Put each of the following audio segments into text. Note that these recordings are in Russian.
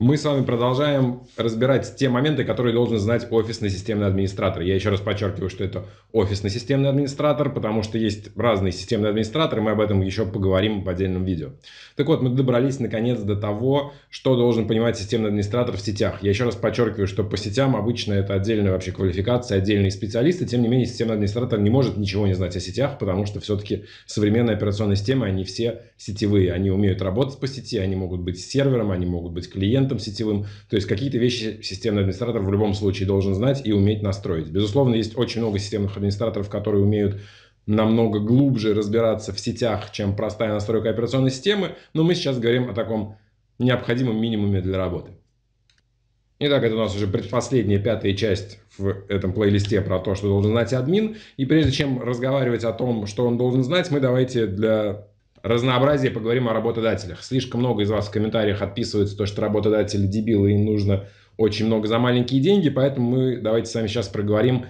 Мы с вами продолжаем разбирать те моменты, которые должен знать офисный системный администратор. Я еще раз подчеркиваю, что это офисный системный администратор, потому что есть разные системные администраторы, мы об этом еще поговорим в отдельном видео. Так вот, мы добрались наконец до того, что должен понимать системный администратор в сетях. Я еще раз подчеркиваю, что по сетям обычно это отдельная вообще квалификация, отдельные специалисты, тем не менее системный администратор не может ничего не знать о сетях, потому что все-таки современные операционные системы, они все сетевые, они умеют работать по сети, они могут быть сервером, они могут быть клиентом, клиентом сетевым. То есть какие-то вещи системный администратор в любом случае должен знать и уметь настроить. Безусловно, есть очень много системных администраторов, которые умеют намного глубже разбираться в сетях, чем простая настройка операционной системы, но мы сейчас говорим о таком необходимом минимуме для работы. Итак, это у нас уже предпоследняя, пятая часть в этом плейлисте про то, что должен знать админ. И прежде чем разговаривать о том, что он должен знать, мы давайте для разнообразие поговорим о работодателях. Слишком много из вас в комментариях отписывается, то, что работодатели дебилы, им нужно очень много за маленькие деньги, поэтому мы давайте с вами сейчас проговорим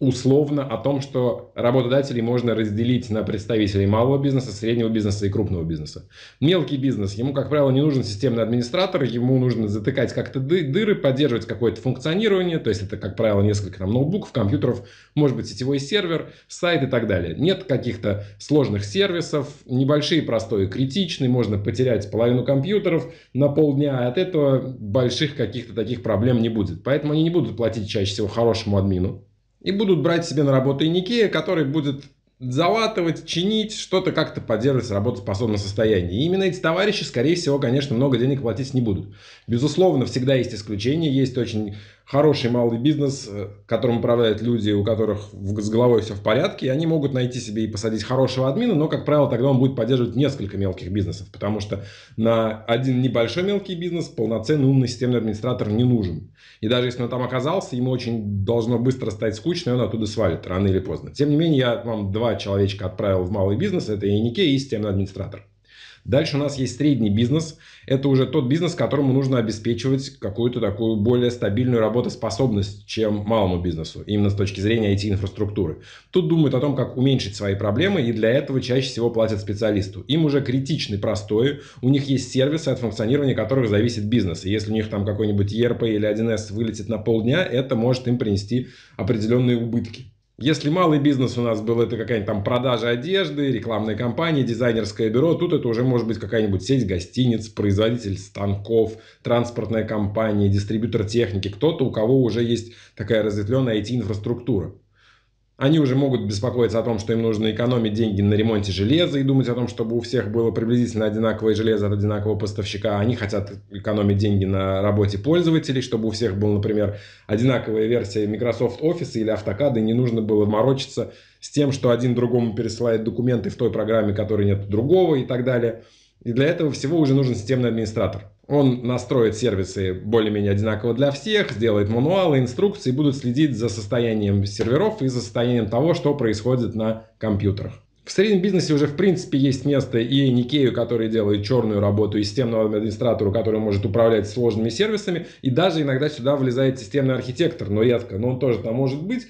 условно о том, что работодателей можно разделить на представителей малого бизнеса, среднего бизнеса и крупного бизнеса. Мелкий бизнес, ему, как правило, не нужен системный администратор, ему нужно затыкать как-то дыры, поддерживать какое-то функционирование, то есть это, как правило, несколько там ноутбуков, компьютеров, может быть, сетевой сервер, сайт и так далее. Нет каких-то сложных сервисов, небольшие, простые, критичные, можно потерять половину компьютеров на полдня, а от этого больших каких-то таких проблем не будет. Поэтому они не будут платить чаще всего хорошему админу, и будут брать себе на работу и Никея, который будет залатывать, чинить, что-то как-то поддерживать работоспособное состояние. И именно эти товарищи, скорее всего, конечно, много денег платить не будут. Безусловно, всегда есть исключения, есть очень хороший малый бизнес, э, которым управляют люди, у которых с головой все в порядке, и они могут найти себе и посадить хорошего админа, но, как правило, тогда он будет поддерживать несколько мелких бизнесов, потому что на один небольшой мелкий бизнес полноценный умный системный администратор не нужен. И даже если он там оказался, ему очень должно быстро стать скучно, и он оттуда свалит рано или поздно. Тем не менее, я вам два человечка отправил в малый бизнес, это и и системный администратор. Дальше у нас есть средний бизнес. Это уже тот бизнес, которому нужно обеспечивать какую-то такую более стабильную работоспособность, чем малому бизнесу, именно с точки зрения IT-инфраструктуры. Тут думают о том, как уменьшить свои проблемы, и для этого чаще всего платят специалисту. Им уже критичны простое, у них есть сервисы, от функционирования которых зависит бизнес. И если у них там какой-нибудь ERP или 1С вылетит на полдня, это может им принести определенные убытки. Если малый бизнес у нас был, это какая-нибудь там продажа одежды, рекламная кампания, дизайнерское бюро, тут это уже может быть какая-нибудь сеть гостиниц, производитель станков, транспортная компания, дистрибьютор техники, кто-то, у кого уже есть такая разветвленная IT-инфраструктура. Они уже могут беспокоиться о том, что им нужно экономить деньги на ремонте железа и думать о том, чтобы у всех было приблизительно одинаковое железо от одинакового поставщика. Они хотят экономить деньги на работе пользователей, чтобы у всех был, например, одинаковая версия Microsoft Office или AutoCAD, и не нужно было морочиться с тем, что один другому пересылает документы в той программе, которой нет другого и так далее. И для этого всего уже нужен системный администратор. Он настроит сервисы более-менее одинаково для всех, сделает мануалы, инструкции, будут следить за состоянием серверов и за состоянием того, что происходит на компьютерах. В среднем бизнесе уже в принципе есть место и Никею, который делает черную работу, и системному администратору, который может управлять сложными сервисами, и даже иногда сюда влезает системный архитектор, но редко, но он тоже там может быть,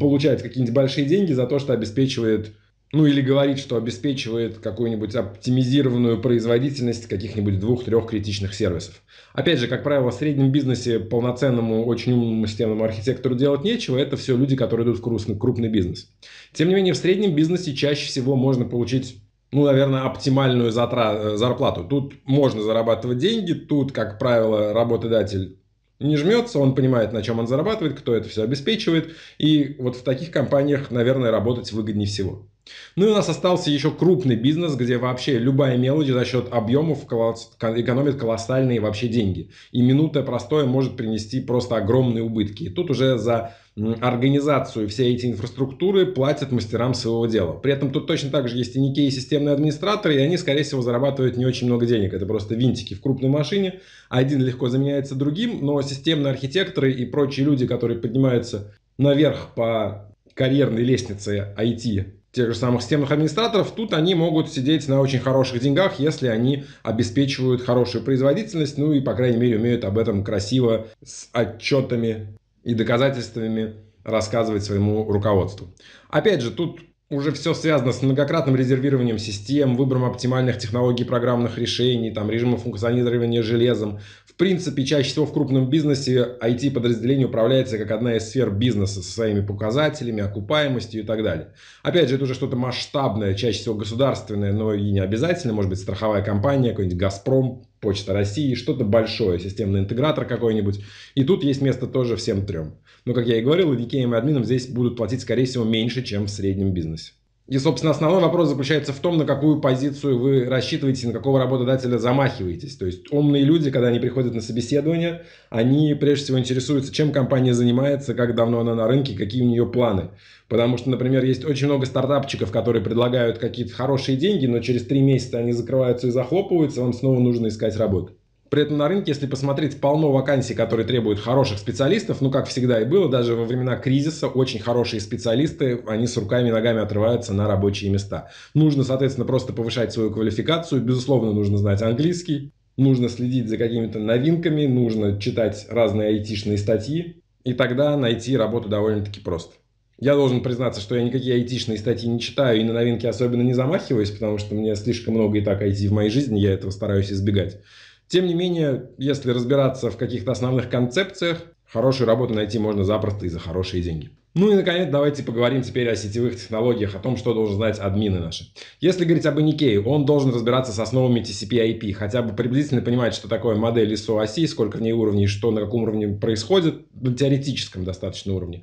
получает какие-нибудь большие деньги за то, что обеспечивает ну или говорит, что обеспечивает какую-нибудь оптимизированную производительность каких-нибудь двух-трех критичных сервисов. Опять же, как правило, в среднем бизнесе полноценному, очень умному системному архитектору делать нечего, это все люди, которые идут в крупный, крупный бизнес. Тем не менее, в среднем бизнесе чаще всего можно получить ну, наверное, оптимальную затра... Э, зарплату. Тут можно зарабатывать деньги, тут, как правило, работодатель не жмется, он понимает, на чем он зарабатывает, кто это все обеспечивает. И вот в таких компаниях, наверное, работать выгоднее всего. Ну и у нас остался еще крупный бизнес, где вообще любая мелочь за счет объемов экономит колоссальные вообще деньги. И минута простое может принести просто огромные убытки. И тут уже за организацию всей эти инфраструктуры платят мастерам своего дела. При этом тут точно так же есть и некие системные администраторы, и они, скорее всего, зарабатывают не очень много денег. Это просто винтики в крупной машине. Один легко заменяется другим, но системные архитекторы и прочие люди, которые поднимаются наверх по карьерной лестнице IT тех же самых системных администраторов, тут они могут сидеть на очень хороших деньгах, если они обеспечивают хорошую производительность, ну и, по крайней мере, умеют об этом красиво с отчетами и доказательствами рассказывать своему руководству. Опять же, тут уже все связано с многократным резервированием систем, выбором оптимальных технологий программных решений, там, режимов функционирования железом принципе, чаще всего в крупном бизнесе IT-подразделение управляется как одна из сфер бизнеса со своими показателями, окупаемостью и так далее. Опять же, это уже что-то масштабное, чаще всего государственное, но и не обязательно. Может быть, страховая компания, какой-нибудь «Газпром», Почта России, что-то большое, системный интегратор какой-нибудь. И тут есть место тоже всем трем. Но, как я и говорил, лидикеям и админам здесь будут платить, скорее всего, меньше, чем в среднем бизнесе. И, собственно, основной вопрос заключается в том, на какую позицию вы рассчитываете, на какого работодателя замахиваетесь. То есть умные люди, когда они приходят на собеседование, они прежде всего интересуются, чем компания занимается, как давно она на рынке, какие у нее планы. Потому что, например, есть очень много стартапчиков, которые предлагают какие-то хорошие деньги, но через три месяца они закрываются и захлопываются, вам снова нужно искать работу. При этом на рынке, если посмотреть, полно вакансий, которые требуют хороших специалистов. Ну, как всегда и было, даже во времена кризиса очень хорошие специалисты, они с руками и ногами отрываются на рабочие места. Нужно, соответственно, просто повышать свою квалификацию. Безусловно, нужно знать английский. Нужно следить за какими-то новинками, нужно читать разные айтишные статьи, и тогда найти работу довольно-таки просто. Я должен признаться, что я никакие айтишные статьи не читаю и на новинки особенно не замахиваюсь, потому что мне слишком много и так айти в моей жизни, я этого стараюсь избегать. Тем не менее, если разбираться в каких-то основных концепциях, хорошую работу найти можно запросто и за хорошие деньги. Ну и, наконец, давайте поговорим теперь о сетевых технологиях, о том, что должен знать админы наши. Если говорить об Иникее, он должен разбираться с основами TCP IP, хотя бы приблизительно понимать, что такое модель ISO оси, сколько в ней уровней, что на каком уровне происходит, на теоретическом достаточно уровне.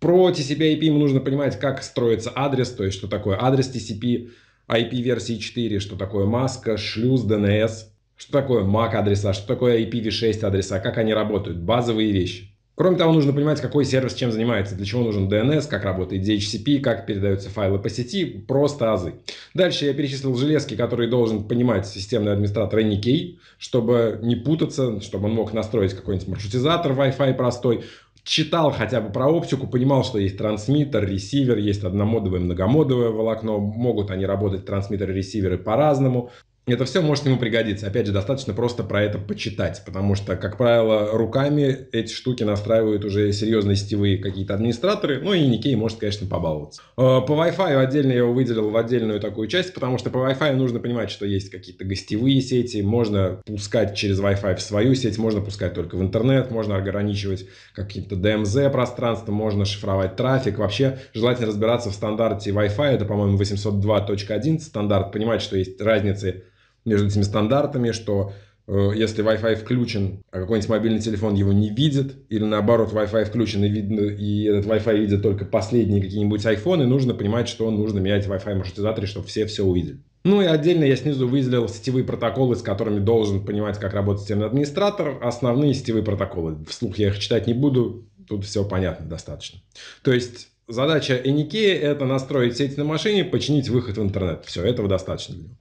Про TCP IP ему нужно понимать, как строится адрес, то есть что такое адрес TCP, IP версии 4, что такое маска, шлюз, DNS – что такое MAC адреса, что такое IPv6 адреса, как они работают, базовые вещи. Кроме того, нужно понимать, какой сервис чем занимается, для чего нужен DNS, как работает DHCP, как передаются файлы по сети, просто азы. Дальше я перечислил железки, которые должен понимать системный администратор никей, чтобы не путаться, чтобы он мог настроить какой-нибудь маршрутизатор Wi-Fi простой, читал хотя бы про оптику, понимал, что есть трансмиттер, ресивер, есть одномодовое, многомодовое волокно, могут они работать трансмиттеры, ресиверы по-разному это все может ему пригодиться. Опять же, достаточно просто про это почитать, потому что, как правило, руками эти штуки настраивают уже серьезные сетевые какие-то администраторы, ну и Никей может, конечно, побаловаться. Э, по Wi-Fi отдельно я его выделил в отдельную такую часть, потому что по Wi-Fi нужно понимать, что есть какие-то гостевые сети, можно пускать через Wi-Fi в свою сеть, можно пускать только в интернет, можно ограничивать каким-то DMZ пространство, можно шифровать трафик. Вообще, желательно разбираться в стандарте Wi-Fi, это, по-моему, 802.1, стандарт, понимать, что есть разницы между этими стандартами, что э, если Wi-Fi включен, а какой-нибудь мобильный телефон его не видит, или наоборот, Wi-Fi включен и, видно, и этот Wi-Fi видит только последние какие-нибудь iPhone, и нужно понимать, что нужно менять Wi-Fi маршрутизаторы, чтобы все все увидели. Ну и отдельно я снизу выделил сетевые протоколы, с которыми должен понимать, как работает системный администратор. Основные сетевые протоколы. Вслух я их читать не буду, тут все понятно достаточно. То есть задача Эникея – это настроить сеть на машине, починить выход в интернет. Все, этого достаточно для него.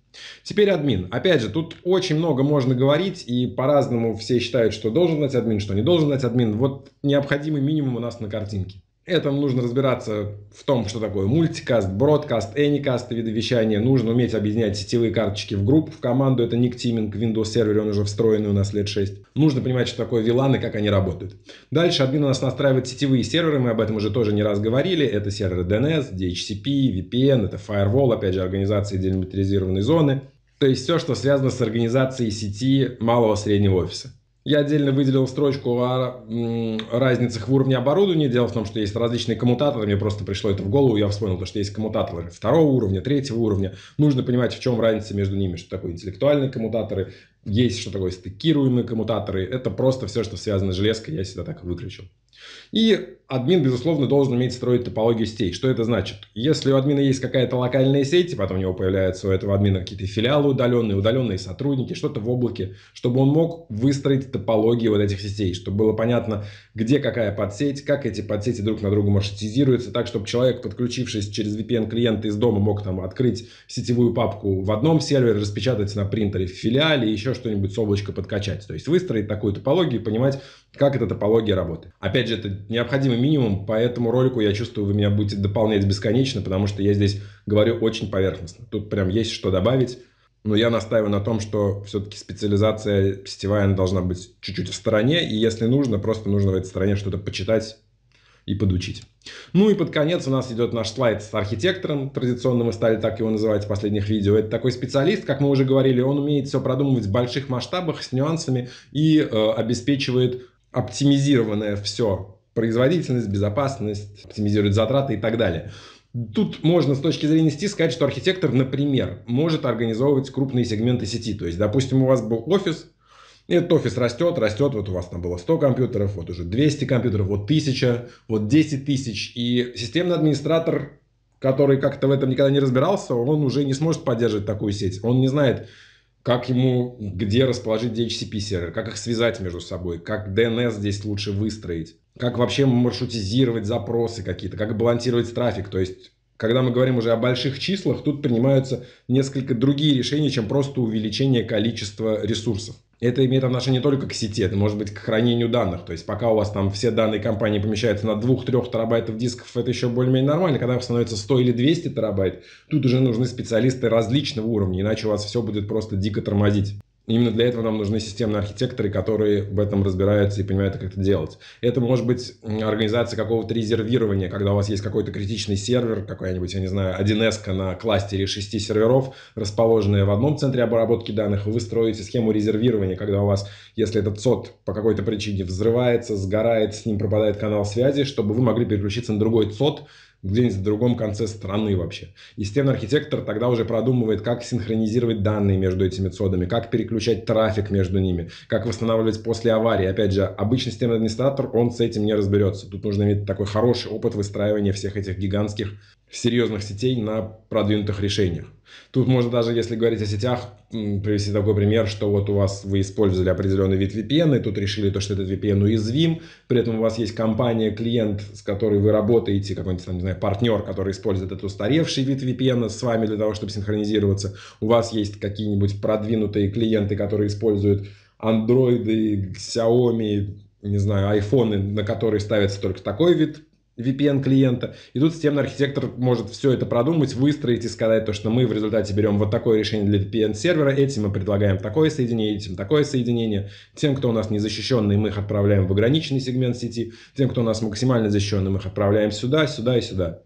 Теперь админ. Опять же, тут очень много можно говорить, и по-разному все считают, что должен знать админ, что не должен знать админ. Вот необходимый минимум у нас на картинке это нужно разбираться в том, что такое мультикаст, бродкаст, эникаст, виды вещания. Нужно уметь объединять сетевые карточки в группу, в команду. Это Ник Тиминг, Windows сервер, он уже встроенный у нас лет 6. Нужно понимать, что такое VLAN и как они работают. Дальше админ у нас настраивает сетевые серверы, мы об этом уже тоже не раз говорили. Это серверы DNS, DHCP, VPN, это Firewall, опять же, организация делимитаризированной зоны. То есть все, что связано с организацией сети малого-среднего офиса. Я отдельно выделил строчку о разницах в уровне оборудования. Дело в том, что есть различные коммутаторы. Мне просто пришло это в голову. Я вспомнил то, что есть коммутаторы второго уровня, третьего уровня. Нужно понимать, в чем разница между ними. Что такое интеллектуальные коммутаторы, есть что такое стыкируемые коммутаторы. Это просто все, что связано с железкой. Я всегда так выключил. И админ, безусловно, должен уметь строить топологию сетей. Что это значит? Если у админа есть какая-то локальная сеть, и потом у него появляются у этого админа какие-то филиалы удаленные, удаленные сотрудники, что-то в облаке, чтобы он мог выстроить топологию вот этих сетей, чтобы было понятно, где какая подсеть, как эти подсети друг на друга маршрутизируются, так, чтобы человек, подключившись через VPN-клиент из дома, мог там открыть сетевую папку в одном сервере, распечатать на принтере в филиале, еще что-нибудь с облачка подкачать. То есть выстроить такую топологию и понимать, как эта топология работает. Опять же, это необходимый минимум, по этому ролику, я чувствую, вы меня будете дополнять бесконечно, потому что я здесь говорю очень поверхностно. Тут прям есть что добавить, но я настаиваю на том, что все-таки специализация сетевая она должна быть чуть-чуть в стороне, и если нужно, просто нужно в этой стороне что-то почитать и подучить. Ну и под конец у нас идет наш слайд с архитектором, традиционным мы стали так его называть в последних видео. Это такой специалист, как мы уже говорили, он умеет все продумывать в больших масштабах с нюансами и э, обеспечивает оптимизированное все производительность, безопасность, оптимизировать затраты и так далее. Тут можно с точки зрения сети сказать, что архитектор, например, может организовывать крупные сегменты сети. То есть, допустим, у вас был офис, и этот офис растет, растет, вот у вас там было 100 компьютеров, вот уже 200 компьютеров, вот 1000, вот 10 тысяч. И системный администратор, который как-то в этом никогда не разбирался, он уже не сможет поддерживать такую сеть. Он не знает, как ему, где расположить DHCP сервер, как их связать между собой, как DNS здесь лучше выстроить как вообще маршрутизировать запросы какие-то, как балансировать трафик. То есть, когда мы говорим уже о больших числах, тут принимаются несколько другие решения, чем просто увеличение количества ресурсов. Это имеет отношение не только к сети, это может быть к хранению данных. То есть пока у вас там все данные компании помещаются на 2-3 терабайтов дисков, это еще более-менее нормально. Когда становится 100 или 200 терабайт, тут уже нужны специалисты различного уровня, иначе у вас все будет просто дико тормозить. Именно для этого нам нужны системные архитекторы, которые в этом разбираются и понимают, как это делать. Это может быть организация какого-то резервирования, когда у вас есть какой-то критичный сервер, какой-нибудь, я не знаю, 1С на кластере 6 серверов, расположенные в одном центре обработки данных, вы строите схему резервирования, когда у вас, если этот сот по какой-то причине взрывается, сгорает, с ним пропадает канал связи, чтобы вы могли переключиться на другой сот, где-нибудь в другом конце страны вообще. и Естественно, архитектор тогда уже продумывает, как синхронизировать данные между этими цодами, как переключать трафик между ними, как восстанавливать после аварии. Опять же, обычный системный администратор, он с этим не разберется. Тут нужно иметь такой хороший опыт выстраивания всех этих гигантских серьезных сетей на продвинутых решениях. Тут можно даже, если говорить о сетях, привести такой пример, что вот у вас вы использовали определенный вид VPN, и тут решили, то, что этот VPN уязвим, при этом у вас есть компания, клиент, с которой вы работаете, какой-нибудь, там, не знаю, партнер, который использует этот устаревший вид VPN с вами для того, чтобы синхронизироваться, у вас есть какие-нибудь продвинутые клиенты, которые используют Android, Xiaomi, не знаю, айфоны, на которые ставится только такой вид VPN клиента. И тут системный архитектор может все это продумать, выстроить и сказать то, что мы в результате берем вот такое решение для VPN сервера, этим мы предлагаем такое соединение, этим такое соединение. Тем, кто у нас не защищенный, мы их отправляем в ограниченный сегмент сети. Тем, кто у нас максимально защищенный, мы их отправляем сюда, сюда и сюда.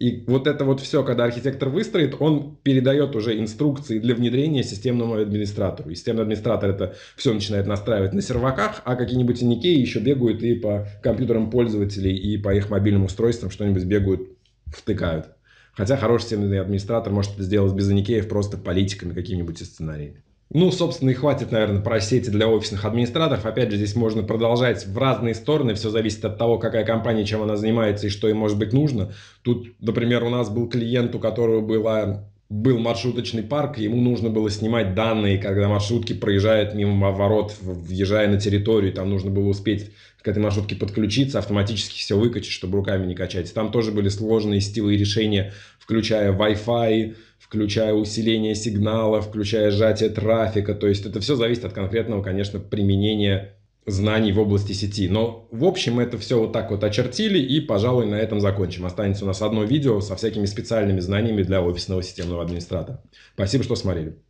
И вот это вот все, когда архитектор выстроит, он передает уже инструкции для внедрения системному администратору. И системный администратор это все начинает настраивать на серваках, а какие-нибудь иникеи еще бегают и по компьютерам пользователей, и по их мобильным устройствам что-нибудь бегают, втыкают. Хотя хороший системный администратор может это сделать без иникеев, просто политиками какими-нибудь сценариями. Ну, собственно, и хватит, наверное, про сети для офисных администраторов. Опять же, здесь можно продолжать в разные стороны. Все зависит от того, какая компания, чем она занимается и что ей может быть нужно. Тут, например, у нас был клиент, у которого была был маршруточный парк, ему нужно было снимать данные, когда маршрутки проезжают мимо ворот, въезжая на территорию, там нужно было успеть к этой маршрутке подключиться, автоматически все выкачать, чтобы руками не качать. Там тоже были сложные сетевые решения, включая Wi-Fi, включая усиление сигнала, включая сжатие трафика. То есть это все зависит от конкретного, конечно, применения знаний в области сети. Но в общем это все вот так вот очертили и, пожалуй, на этом закончим. Останется у нас одно видео со всякими специальными знаниями для офисного системного администратора. Спасибо, что смотрели.